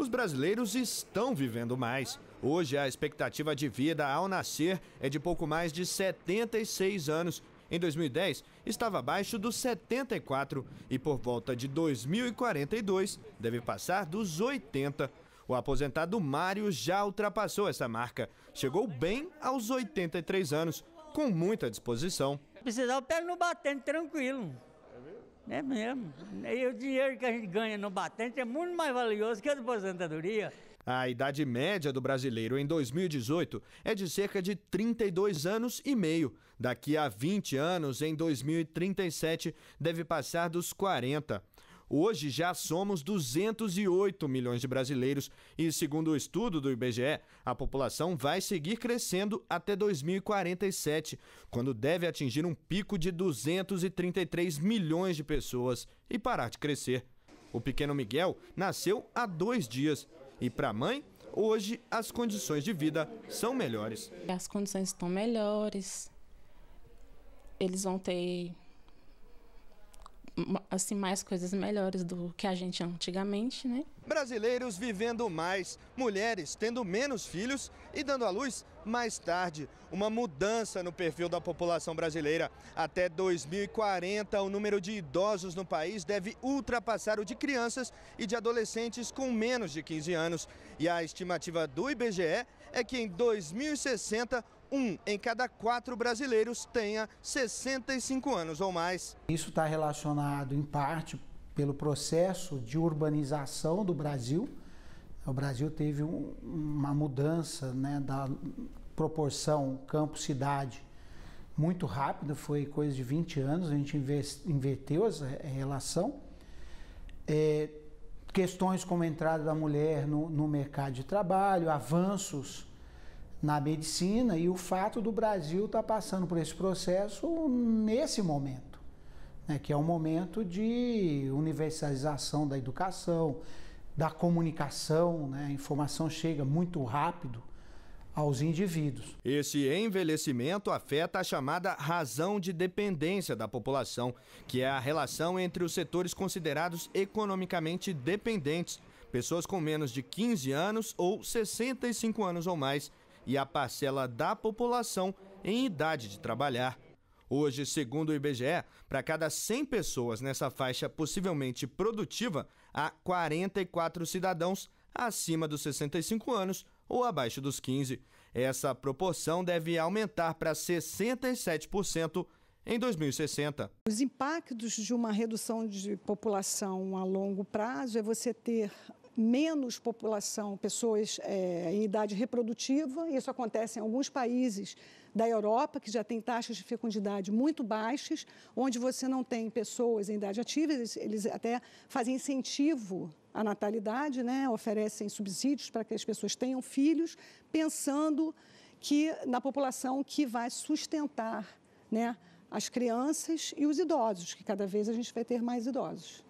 Os brasileiros estão vivendo mais. Hoje, a expectativa de vida ao nascer é de pouco mais de 76 anos. Em 2010, estava abaixo dos 74 e, por volta de 2042, deve passar dos 80. O aposentado Mário já ultrapassou essa marca. Chegou bem aos 83 anos, com muita disposição. Precisava o pé no batendo tranquilo. É é mesmo. E o dinheiro que a gente ganha no batente é muito mais valioso que a aposentadoria. A idade média do brasileiro em 2018 é de cerca de 32 anos e meio. Daqui a 20 anos, em 2037, deve passar dos 40. Hoje já somos 208 milhões de brasileiros e, segundo o estudo do IBGE, a população vai seguir crescendo até 2047, quando deve atingir um pico de 233 milhões de pessoas e parar de crescer. O pequeno Miguel nasceu há dois dias e, para a mãe, hoje as condições de vida são melhores. As condições estão melhores, eles vão ter assim mais coisas melhores do que a gente antigamente, né? Brasileiros vivendo mais, mulheres tendo menos filhos e dando à luz mais tarde. Uma mudança no perfil da população brasileira. Até 2040, o número de idosos no país deve ultrapassar o de crianças e de adolescentes com menos de 15 anos. E a estimativa do IBGE é que em 2060 um em cada quatro brasileiros tenha 65 anos ou mais. Isso está relacionado, em parte, pelo processo de urbanização do Brasil. O Brasil teve um, uma mudança né, da proporção campo-cidade muito rápida, foi coisa de 20 anos, a gente inverteu essa eh, relação. É, questões como a entrada da mulher no, no mercado de trabalho, avanços na medicina e o fato do Brasil estar tá passando por esse processo nesse momento, né, que é um momento de universalização da educação, da comunicação, né, a informação chega muito rápido aos indivíduos. Esse envelhecimento afeta a chamada razão de dependência da população, que é a relação entre os setores considerados economicamente dependentes, pessoas com menos de 15 anos ou 65 anos ou mais, e a parcela da população em idade de trabalhar. Hoje, segundo o IBGE, para cada 100 pessoas nessa faixa possivelmente produtiva, há 44 cidadãos acima dos 65 anos ou abaixo dos 15. Essa proporção deve aumentar para 67% em 2060. Os impactos de uma redução de população a longo prazo é você ter menos população, pessoas é, em idade reprodutiva. Isso acontece em alguns países da Europa, que já tem taxas de fecundidade muito baixas, onde você não tem pessoas em idade ativa, eles, eles até fazem incentivo à natalidade, né? oferecem subsídios para que as pessoas tenham filhos, pensando que na população que vai sustentar né, as crianças e os idosos, que cada vez a gente vai ter mais idosos.